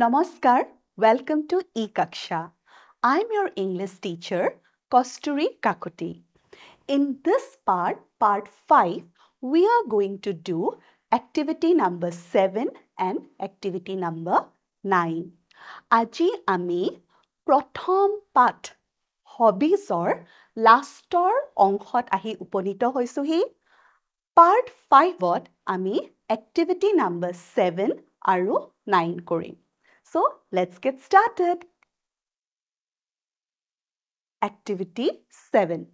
Namaskar, welcome to eKaksha. I'm your English teacher, Kosturi Kakuti. In this part, part 5, we are going to do activity number 7 and activity number 9. Aji ami prathom pat hobbies or last or onghot ahi uponito hoisuhi. Part 5 what ami activity number 7 aru 9 korin. So let's get started. Activity 7.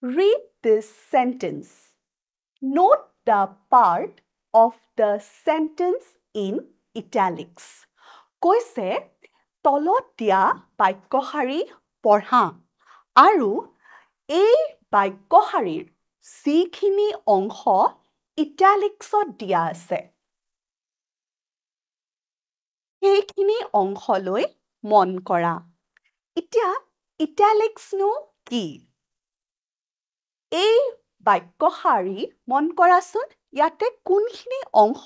Read this sentence. Note the part of the sentence in italics. কৈছে by kohari porha. Aru আৰু by kohari যিখিনি অংশ italics or আছে সেইখিনি অংশ লৈ মন কৰা এতিয়া ইটালিক্সনো কি এই বাক্যশাৰী মন কৰাচোন ইয়াতে কোনখিনি অংশ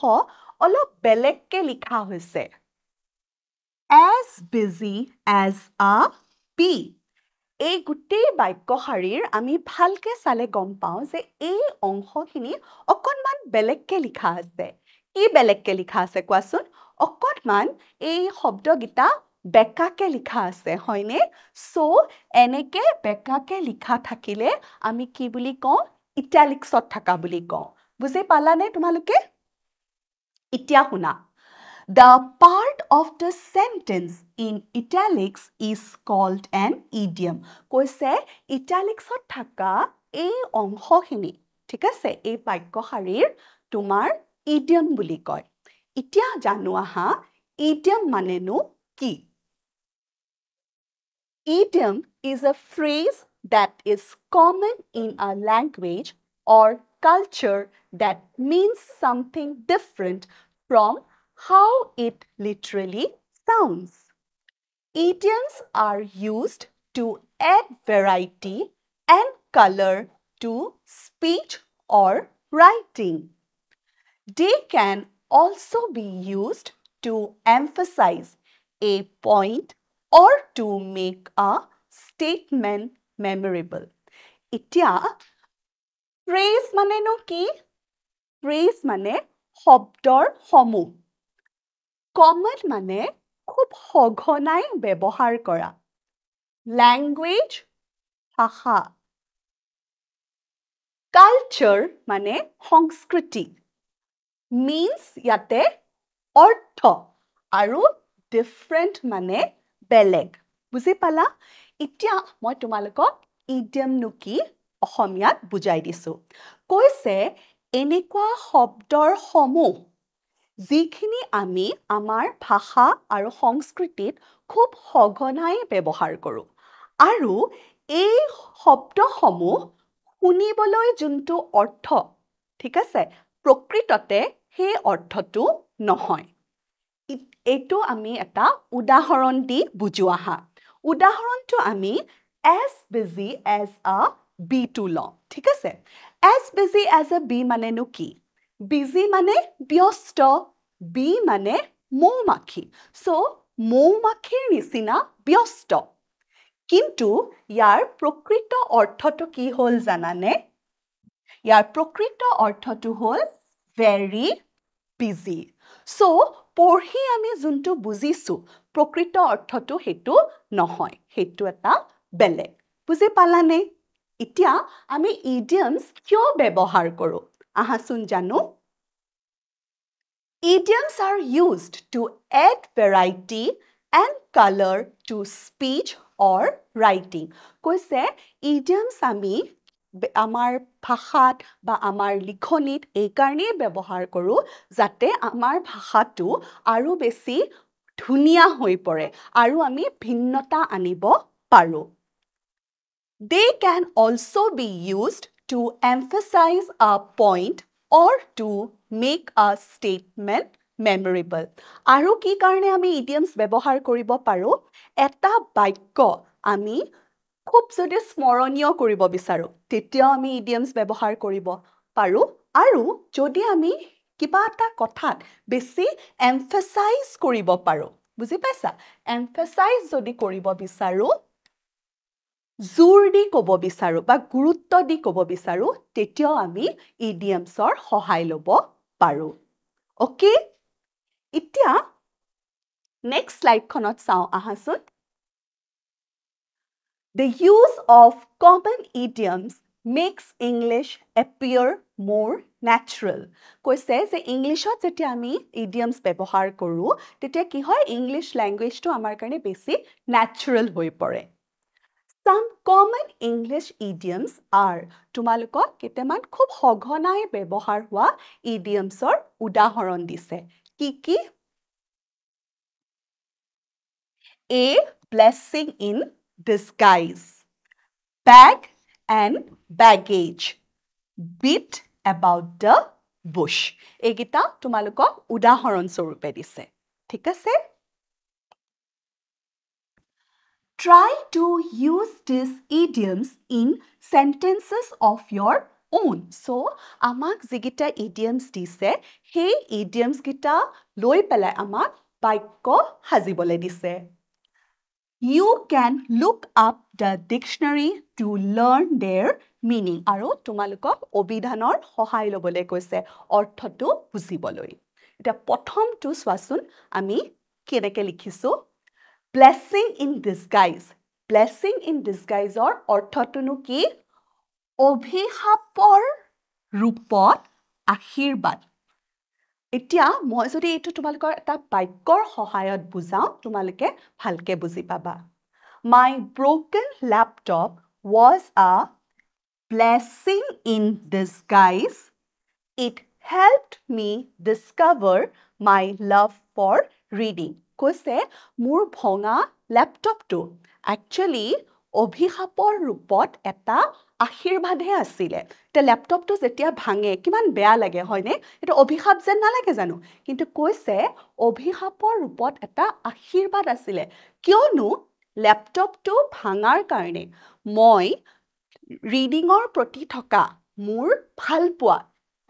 অলপ বেলেগকে লিখা হৈছে as busy as a bee এই গোটেই বাক্যশাৰীৰ আমি ভালকে চালে গম পাওঁ যে এই অংশখিনি অকণমান বেলেগকে লিখা আছে ই বেলেগকে লিখা আছে কোৱাচোন অকণমান এই শব্দকেইটা বেকাকে লিখা আছে হয়নে চ' এনেকে বেকাকে লিখা থাকিলে আমি কি বুলি কওঁ ইটালিক্সত থকা বুলি কওঁ বুজি পালানে তোমালোকে এতিয়া শুনা the part of the sentence in italics is called an idiom কৈছে ইটালিক্সত থকা এই অংশখিনি ঠিক আছে এই বাক্যশাৰীৰ তোমাৰ Idiom বুলি কয় এতিয়া জানো আহা ইডিয়ম মানেনো কি Idiom is a phrase that is common in a language or culture that means something different from how it literally sounds. Idioms are used to add variety and color to speech or writing. they can also be used to emphasize a point or to make a statement memorable. Itya phrase mane no ki? Phrase mane hobdor homu. Common mane khub hoghonai bebohar kora. Language haha. Culture mane hongskriti. Means ইয়াতে অৰ্থ আৰু different মানে বেলেগ বুজি পালা এতিয়া মই তোমালোকক ইডিয়ামনো কি অসমীয়াত বুজাই দিছোঁ কৈছে এনেকুৱা শব্দৰ সমূহ যিখিনি আমি আমাৰ ভাষা আৰু সংস্কৃতিত খুব সঘনাই ব্যৱহাৰ কৰোঁ আৰু এই শব্দসমূহ শুনিবলৈ যোনটো অৰ্থ ঠিক আছে প্ৰকৃততে সেই অৰ্থটো নহয় এইটো আমি এটা উদাহৰণ দি বুজো আহা উদাহৰণটো আমি as busy as a bee টু লওঁ ঠিক আছে as busy as a bee মানেনো কি বিজি মানে ব্যস্ত বি মানে মৌ মাখি চ' মৌ মাখিৰ নিচিনা ব্যস্ত কিন্তু ইয়াৰ প্ৰকৃত অৰ্থটো কি হ'ল জানানে ইয়াৰ প্ৰকৃত অৰ্থটো হ'ল ভেৰি বিজি চ' পঢ়ি আমি যোনটো বুজিছোঁ প্ৰকৃত অৰ্থটো সেইটো নহয় সেইটো এটা বেলেগ বুজি পালানে এতিয়া আমি ইডিয়ামছ কিয় ব্যৱহাৰ কৰোঁ আহাচোন জানো idioms are used to add variety and colour to speech or writing কৈছে ইডিয়ামছ আমি আমাৰ ভাষাত বা আমাৰ লিখনিত এইকাৰণেই ব্যৱহাৰ কৰোঁ যাতে আমাৰ ভাষাটো আৰু বেছি ধুনীয়া হৈ পৰে আৰু আমি ভিন্নতা আনিব পাৰোঁ they can also' be used to emphasize a point or to make a statement memorable আৰু কি কাৰণে আমি ইডিয়ামছ ব্যৱহাৰ কৰিব পাৰোঁ এটা বাক্য আমি খুব যদি স্মৰণীয় কৰিব বিচাৰোঁ তেতিয়াও আমি ইডিয়ামছ e ব্যৱহাৰ কৰিব পাৰোঁ আৰু যদি আমি কিবা এটা কথাত বেছি এমফেচাইজ কৰিব পাৰোঁ বুজি পাইছা এমফেচাইজ যদি কৰিব বিচাৰোঁ জোৰ দি ক'ব বিচাৰোঁ বা গুৰুত্ব দি ক'ব বিচাৰোঁ তেতিয়াও আমি ইডিয়ামছৰ e সহায় ল'ব পাৰোঁ অ'কে এতিয়া নেক্সট শ্লাইডখনত চাওঁ আহাচোন The use of common idioms makes English appear more natural. কৈছে যে ইংলিছত যেতিয়া আমি idioms ব্যৱহাৰ কৰোঁ তেতিয়া কি হয় ইংলিছ লেংগুৱেজটো আমাৰ কাৰণে বেছি নেচাৰেল হৈ পৰে Some common English idioms are তোমালোকক কেইটামান খুব সঘনাই ব্যৱহাৰ হোৱা idiomsৰ উদাহৰণ দিছে কি কি a blessing in disguise. Bag and baggage. Beat about the bush. Egita tumaluko udahoron sorupedise. Tikase. Try to use these idioms in sentences of your own. So, amak zigita idioms dise, hey idioms gita loi pele amak baiko hazibole dise. you can look up the dictionary to learn their meaning aro tumalukok obidhanor sahay lobole koise ortho tu bujiboloi eta prothom tu swasun ami keneke likhisu blessing in disguise blessing in disguise or ortho tu nu ki obihapor rupot ahirbad এতিয়া মই যদি এইটো তোমালোকৰ এটা বাক্যৰ সহায়ত বুজাওঁ তোমালোকে ভালকৈ বুজি পাবা my broken laptop was a blessing in disguise it help me discover my love for reading কৈছে মোৰ ভঙা লেপটপটো একচুৱেলি অভিশাপৰ ৰূপত এটা আশীৰ্বাদহে আছিলে এতিয়া লেপটপটো যেতিয়া ভাঙে কিমান বেয়া লাগে হয়নে এইটো অভিশাপ যেন নালাগে জানো কিন্তু কৈছে অভিশাপৰ ৰূপত এটা আশীৰ্বাদ আছিলে কিয়নো লেপটপটো ভাঙাৰ কাৰণে মই ৰিডিঙৰ প্ৰতি থকা মোৰ ভালপোৱা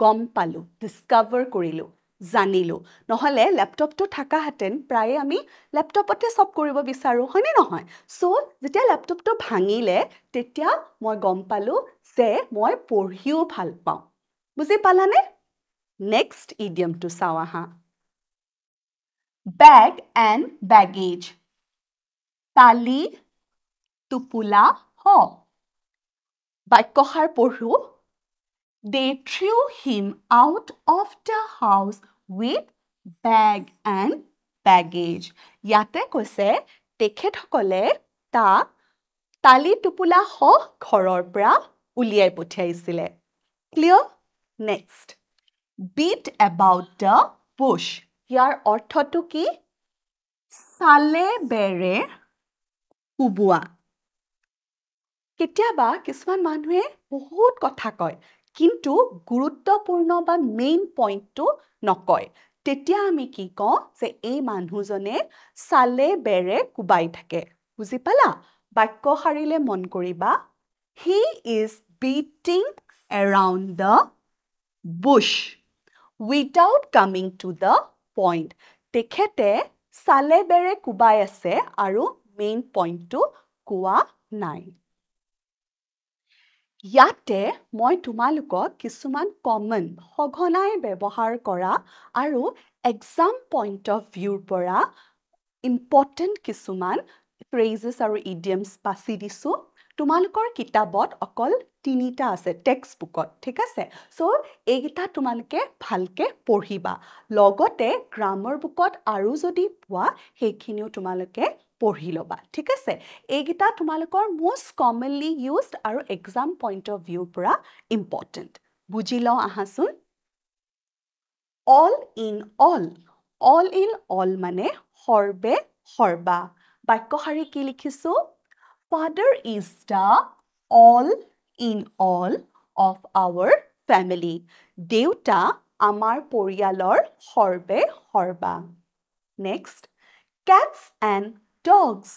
গম পালোঁ ডিছকাভাৰ কৰিলোঁ জানিলোঁ নহ'লে লেপটপটো থকাহেঁতেন প্ৰায়ে আমি লেপটপতে চব কৰিব বিচাৰোঁ হয়নে নহয় চ' যেতিয়া লেপটপটো ভাঙিলে তেতিয়া মই গম পালোঁ যে মই পঢ়িও ভাল পাওঁ বুজি পালানে নেক্সট ইডিয়ামটো চাওঁ আহা বেগ এণ্ড বেগেজ তালি টোপোলা হ বাক্যষাৰ পঢ়োঁ they threw him out of the house with bag and baggage. ইয়াতে কৈছে তেখেতসকলে তাক তালি টোপোলা হহ ঘৰৰ পৰা উলিয়াই পঠিয়াইছিলে clear next beat about the bush ইয়াৰ অৰ্থটো কি চালে বেৰে কোবোৱা কেতিয়াবা কিছুমান মানুহে বহুত কথা কয় কিন্তু গুৰুত্বপূৰ্ণ বা মেইন পইণ্টটো নকয় তেতিয়া আমি কি কওঁ যে এই মানুহজনে চালে বেৰে কোবাই থাকে বুজি পালা বাক্য সাৰিলে মন কৰিবা he is beating around the bush without coming to the point তেখেতে চালে বেৰে কোবাই আছে আৰু মেইন পইণ্টটো কোৱা নাই ইয়াতে মই তোমালোকক কিছুমান কমন সঘনাই ব্যৱহাৰ কৰা আৰু এক্সাম পইণ্ট অফ ভিউৰ পৰা ইম্পৰ্টেণ্ট কিছুমান ফ্ৰেইজেছ আৰু ইডিয়ামছ বাছি দিছোঁ তোমালোকৰ কিতাপত অকল তিনিটা আছে টেক্সট বুকত ঠিক আছে চ' এইকেইটা তোমালোকে ভালকৈ পঢ়িবা লগতে গ্ৰামাৰ বুকত আৰু যদি পোৱা সেইখিনিও তোমালোকে পঢ়ি ল'বা ঠিক আছে এইকেইটা তোমালোকৰ মষ্ট কমনলি ইউজ আৰু এক্সাম পইণ্ট অফ ভিউৰ পৰা ইম্পৰ্টেণ্ট বুজি লওঁ আহাচোন all in all all in all মানে সৰ্বে সৰ্বা বাক্যশাৰী কি লিখিছোঁ father is the all in all of our family দেউতা আমাৰ পৰিয়ালৰ সৰ্বে সৰ্বা নেক্সট কেটছ এণ্ড dogs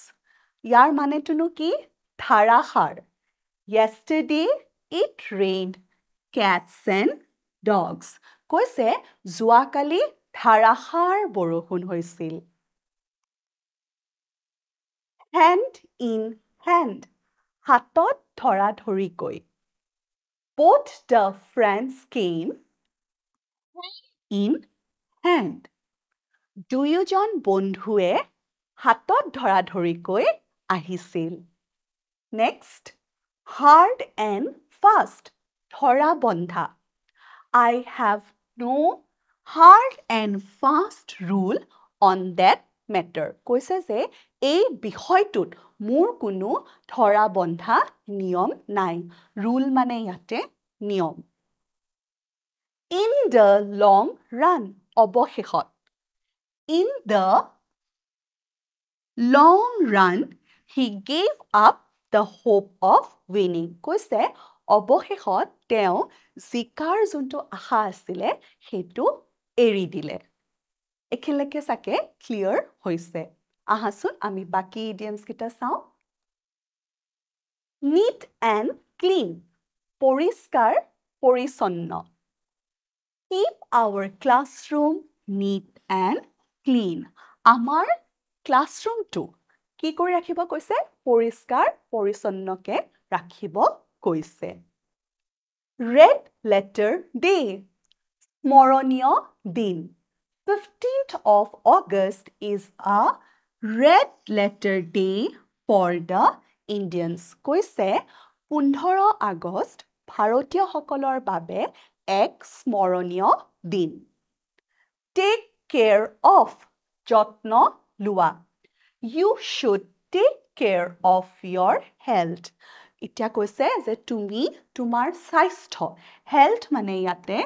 ইয়াৰ মানেটোনো কি ধাৰাসাৰ yesterday it rained cats and dogs কৈছে যোৱাকালি ধাৰাসাৰ বৰষুণ হৈছিল হেণ্ড ইন হেণ্ড হাতত ধৰা ধৰিকৈ both the friends came in hand দুয়োজন বন্ধুৱে হাতত ধৰা ধৰিকৈ আহিছিল নেক্সট হাৰ্ড এণ্ড ফাষ্ট ধৰা বন্ধা I have no hard and fast rule on that matter কৈছে যে এই বিষয়টোত মোৰ কোনো ধৰা বন্ধা নিয়ম নাই ৰুল মানে ইয়াতে নিয়ম ইন দ্য লং ৰান অৱশেষত in the long run he gave up the hope of winning কৈছে অৱশেষত তেওঁ জিকাৰ যোনটো আশা আছিলে সেইটো এৰি দিলে এখিলেকে চাগে ক্লিয়াৰ হৈছে আহাচোন আমি বাকী ইডিয়ামছকেইটা চাওঁ নীট এণ্ড ক্লিন পৰিষ্কাৰ পৰিচ্ছন্ন keep our classroom neat and clean আমাৰ ক্লাছৰুমটো কি কৰি ৰাখিব কৈছে পৰিষ্কাৰ পৰিচ্ছন্নকে ৰাখিব কৈছে ৰেড লেটাৰ ডে স্মৰণীয় দিন fifteenth of August is a red letter day for the Indians কৈছে পোন্ধৰ আগষ্ট ভাৰতীয়সকলৰ বাবে এক স্মৰণীয় দিন টেক কেয়াৰ অফ যত্ন লোৱা you should take care of your health এতিয়া কৈছে যে তুমি তোমাৰ স্বাস্থ্য হেল্থ মানে ইয়াতে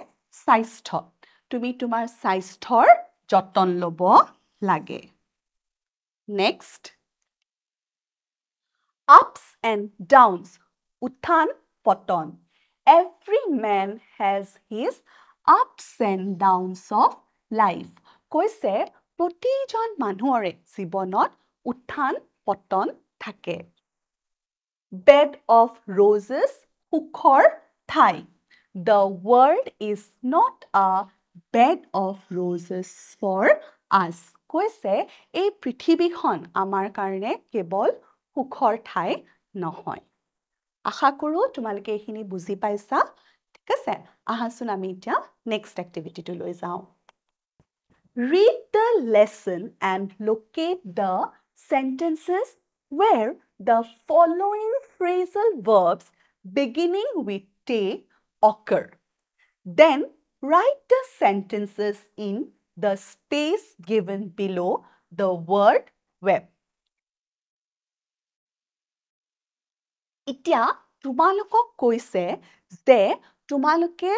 স্বাস্থ্য তুমি তোমাৰ স্বাস্থ্যৰ যতন ল'ব লাগে নেক্সট আপছ এণ্ড ডাউনছ উত্থান পতন every man has his ups and downs of life কৈছে প্ৰতিজন মানুহৰে জীৱনত উত্থান পতন থাকে বেড অফ ৰ'জেছ সুখৰ ঠাই the world is not a bed of roses for us কৈছে এই পৃথিৱীখন আমাৰ কাৰণে কেৱল সুখৰ ঠাই নহয় আশা কৰোঁ তোমালোকে এইখিনি বুজি পাইছা ঠিক আছে আহাচোন আমি এতিয়া নেক্সট এক্টিভিটিটো লৈ যাওঁ Read the lesson and locate the sentences where the following phrasal verbs beginning with take occur. Then write the sentences in the space given below the word web. Itya তোমালোকক koise যে তোমালোকে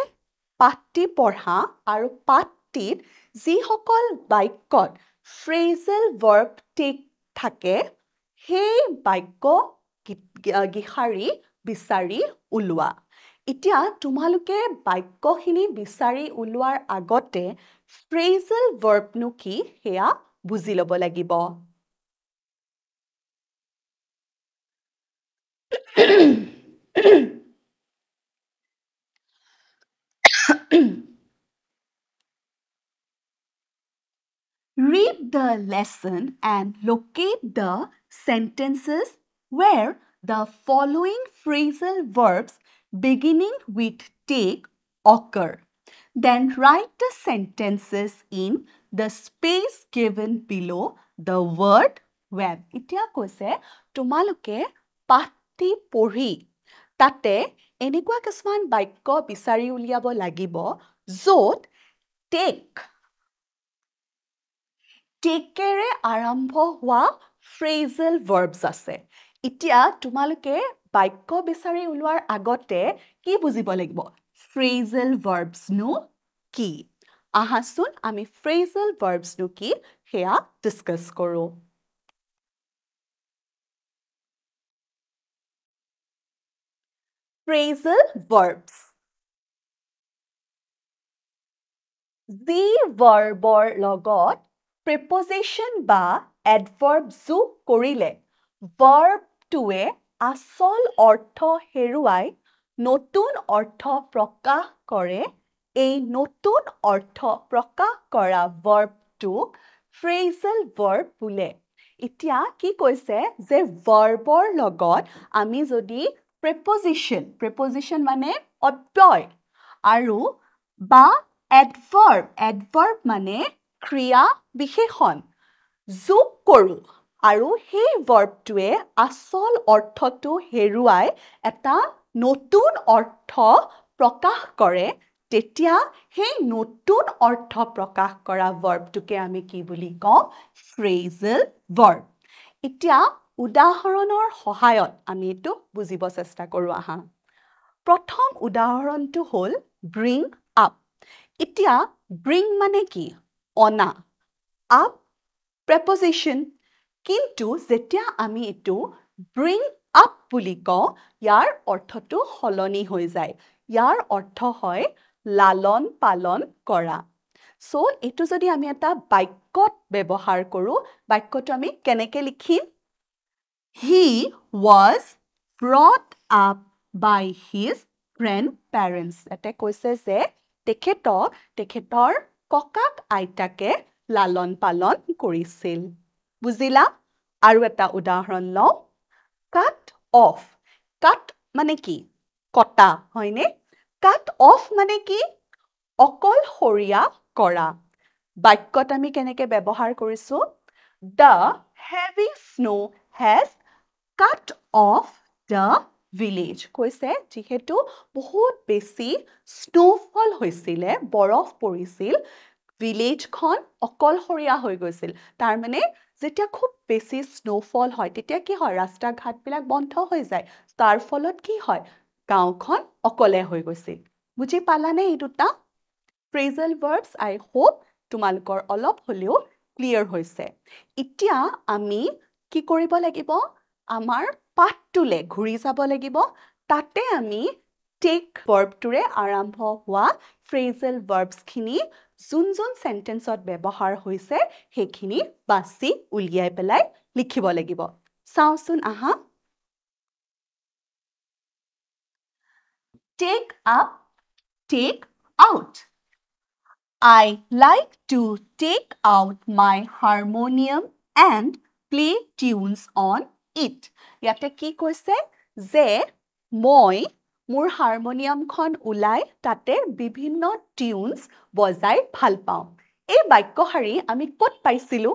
pati porha aru pat. ভিত্তিত যিসকল বাক্যত ফ্ৰেজেল verb tech থাকে সেই বাক্য গিহাৰি বিচাৰি ওলোৱা এতিয়া তোমালোকে বাক্যখিনি বিচাৰি ওলোৱাৰ আগতে ফ্ৰেজেল ভাৰ্বনো কি সেয়া বুজি ল'ব লাগিব read the lesson and locate the sentences where the following phrasal verbs beginning with take occur. Then write the sentences in the space given below the word web. এতিয়া kose tumaluke pati পঢ়ি Tate এনেকুৱা কিছুমান বাক্য বিচাৰি উলিয়াব লাগিব Zot take. টেকেৰে আৰম্ভ হোৱা ফ্ৰেইজেল ভাৰ্বছ আছে এতিয়া তোমালোকে বাক্য বিচাৰি ওলোৱাৰ আগতে কি বুজিব লাগিব ফ্ৰেইজেল ভাৰ্বছনো কি আহাচোন আমি ফ্ৰেইজেল ভাৰ্বছনো কি সেয়া ডিছকাছ কৰোঁ ফ্ৰেইজেল ভাৰ্বছ যি ভাৰ্বৰ লগত প্ৰিপজিশ্যন বা এডভাৰ্ব যোগ কৰিলে ভাৰ্বটোৱে আচল অৰ্থ হেৰুৱাই নতুন অৰ্থ প্ৰকাশ কৰে এই নতুন অৰ্থ প্ৰকাশ কৰা ভাৰ্বটোক ফ্ৰেইজেল ভাৰ্ব বোলে এতিয়া কি কৈছে যে ভাৰ্বৰ লগত আমি যদি প্ৰিপজিশ্যন প্ৰিপজিশ্যন মানে অব্যয় আৰু বা এডভাৰ্ব এডভাৰ্ব মানে ক্ৰিয়া বিশেষণ যোগ কৰোঁ আৰু সেই বৰ্বটোৱে আচল অৰ্থটো হেৰুৱাই এটা নতুন অৰ্থ প্ৰকাশ কৰে তেতিয়া সেই নতুন অৰ্থ প্ৰকাশ কৰা বৰ্বটোকে আমি কি বুলি কওঁ ফ্ৰেজেল বৰ্ব এতিয়া উদাহৰণৰ সহায়ত আমি এইটো বুজিব চেষ্টা কৰোঁ আহা প্ৰথম উদাহৰণটো হ'ল ব্ৰিং আপ এতিয়া ব্ৰিং মানে কি অনা আপ প্ৰেপজিশ্যন কিন্তু যেতিয়া আমি এইটো ব্ৰিং আপ বুলি কওঁ ইয়াৰ অৰ্থটো সলনি হৈ যায় ইয়াৰ অৰ্থ হয় লালন পালন কৰা চ' এইটো যদি আমি এটা বাক্যত ব্যৱহাৰ কৰোঁ বাক্যটো আমি কেনেকৈ লিখিম he was brought up by his grandparents ইয়াতে কৈছে যে তেখেতক তেখেতৰ ককাক আইতাকে লালন পালন কৰিছিল বুজিলা আৰু এটা উদাহৰণ লওঁ কাট অফ কাট মানে কি কটা হয়নে কাট অফ মানে কি অকল সৰিয়া কৰা বাক্যত আমি কেনেকে ব্যৱহাৰ কৰিছো the heavy snow' has cut off the village কৈছে যিহেতু বহুত বেছি স্ন'ফল হৈছিলে বৰফ পৰিছিল ভিলেজখন অকলশৰীয়া হৈ গৈছিল তাৰমানে যেতিয়া খুব বেছি স্ন'ফল হয় তেতিয়া কি হয় ৰাস্তা ঘাটবিলাক বন্ধ হৈ যায় তাৰ ফলত কি হয় গাঁওখন অকলে হৈ গৈছিল বুজি পালানে এই দুটা ফ্ৰেজেল ৱৰ্ডছ আই হোপ তোমালোকৰ অলপ হ'লেও ক্লিয়াৰ হৈছে এতিয়া আমি কি কৰিব লাগিব আমাৰ পাঠটোলৈ ঘূৰি যাব লাগিব তাতে আমি টেক বাৰ্বটোৰে আৰম্ভ হোৱা ফ্ৰেজেল বাৰ্বছখিনি যোন যোন চেণ্টেঞ্চত ব্যৱহাৰ হৈছে সেইখিনি বাচি উলিয়াই পেলাই লিখিব লাগিব চাওঁচোন আহা take up take out I like to take out my harmonium and play tunes on it ইয়াতে কি কৈছে যে মই মোৰ হাৰমনিয়ামখন ওলাই তাতে বিভিন্ন টিউনছ বজাই ভাল পাওঁ এই বাক্যশাৰী আমি ক'ত পাইছিলোঁ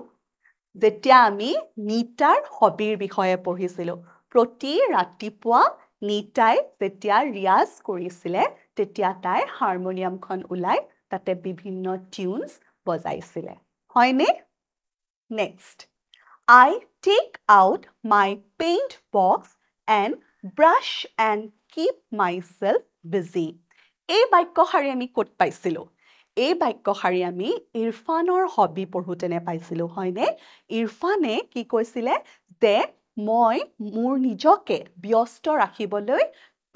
যেতিয়া আমি নীতাৰ হবিৰ বিষয়ে পঢ়িছিলোঁ প্ৰতি ৰাতিপুৱা নীতাই যেতিয়া ৰিয়াজ কৰিছিলে তেতিয়া তাই হাৰমনিয়ামখন ওলাই তাতে বিভিন্ন টিউনছ বজাইছিলে হয়নে next I take out my paint box and brush and keep myself busy. এই বাক্যহাৰি আমি ক'ত পাইছিলোঁ এই বাক্যহাৰি আমি ইৰফানৰ হবি পঢ়োঁতেনে পাইছিলোঁ হয়নে ইৰফানে কি কৈছিলে যে মই মোৰ নিজকে ব্যস্ত ৰাখিবলৈ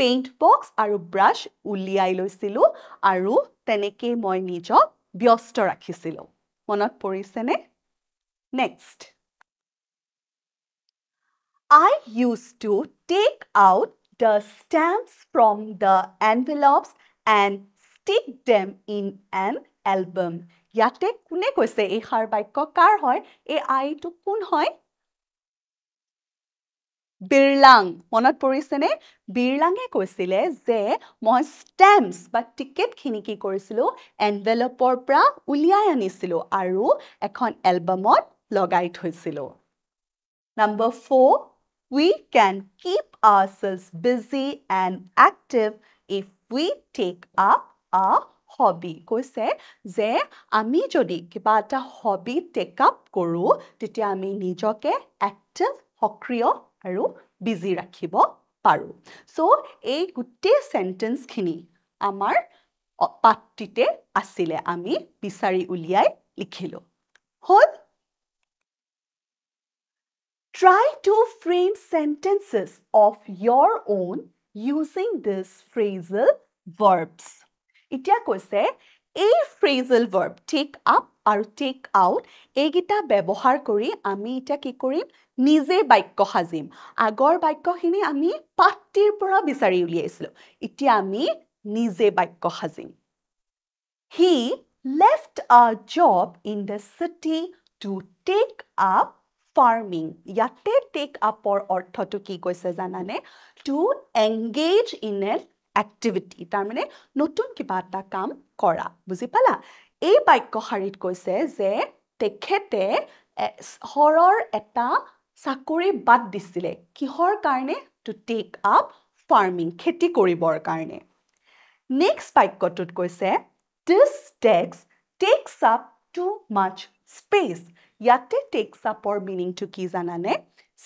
পেইণ্ট বক্স আৰু ব্ৰাছ উলিয়াই লৈছিলোঁ আৰু তেনেকৈয়ে মই নিজক ব্যস্ত ৰাখিছিলোঁ মনত পৰিছেনে next I used to take out the stamps from the envelopes and stick them in an album. ইয়াতে কোনে কৈছে এইষাৰ বাক্য কাৰ হয় এই আইটো কোন হয় বিৰলাং মনত পৰিছেনে বিৰলাঙে কৈছিলে যে মই ষ্টেম্পছ বা টিকেটখিনি কি কৰিছিলোঁ এনভেলপৰ পৰা উলিয়াই আনিছিলোঁ আৰু এখন এলবামত লগাই থৈছিলোঁ number four We can keep ourselves busy and active if we take up a hobby কৈছে যে আমি যদি কিবা এটা হবি টেক আপ কৰোঁ তেতিয়া আমি নিজকে এক্টিভ সক্ৰিয় আৰু বিজি ৰাখিব পাৰোঁ চ' এই গোটেই চেণ্টেন্সখিনি আমাৰ পাতটিতে আছিলে আমি বিচাৰি উলিয়াই লিখিলোঁ হ'ল Try to frame sentences of your own using this phrasal verbs. Itya koise a phrasal verb take up or take out egita bebohar kori ami itya ki korim nije baikko hazim agor baikko hini ami pattir pura bisari uliyaislo itya ami nije baikko hazim he left a job in the city to take up farming ইয়াতে take আপৰ অৰ্থটো কি কৈছে জানানে to engage in a activity তাৰমানে নতুন কিবা এটা কাম কৰা বুজি পালা এই বাক্যশাৰীত কৈছে যে তেখেতে চহৰৰ এটা চাকৰি বাদ দিছিলে কিহৰ কাৰণে টু টেক আপ ফাৰ্মিং খেতি কৰিবৰ কাৰণে নেক্সট বাক্যটোত কৈছে this takes takes up too much space ইয়াতে টেক্স আপৰ মিনিংটো কি জানানে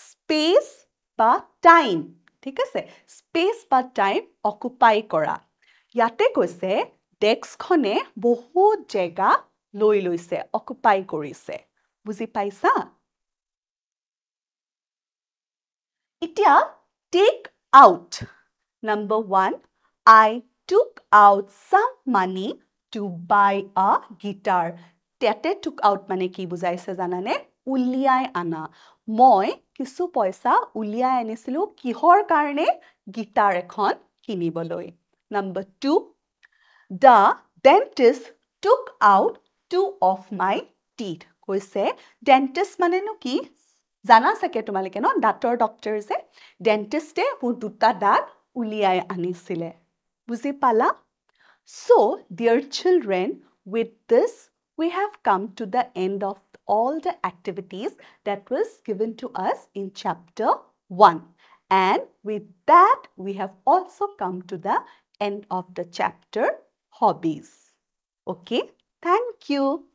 স্পেচ বা টাইম ঠিক আছে স্পেচ বা টাইম অকুপাই কৰা ইয়াতে কৈছে ডেক্সখনে বহুত জেগা লৈ লৈছে অকুপাই কৰিছে বুজি পাইছা এতিয়া take out number one I took out চাম মানি টু বাই আ গীটাৰ তেতে টুক আউট মানে কি বুজাইছে জানানে উলিয়াই আনা মই কিছু পইচা উলিয়াই আনিছিলোঁ কিহৰ কাৰণে গীটাৰ এখন কিনিবলৈ number two the dentist took out two of my teeth কৈছে ডেণ্টিষ্ট মানেনো কি জানা চাগে তোমালোকে ন দাঁতৰ ডক্টৰ যে ডেণ্টিষ্টে মোৰ দুটা দাঁত উলিয়াই আনিছিলে বুজি পালা so' dear children with this we have come to the end of all the activities that was given to us in chapter 1. And with that, we have also come to the end of the chapter hobbies. Okay, thank you.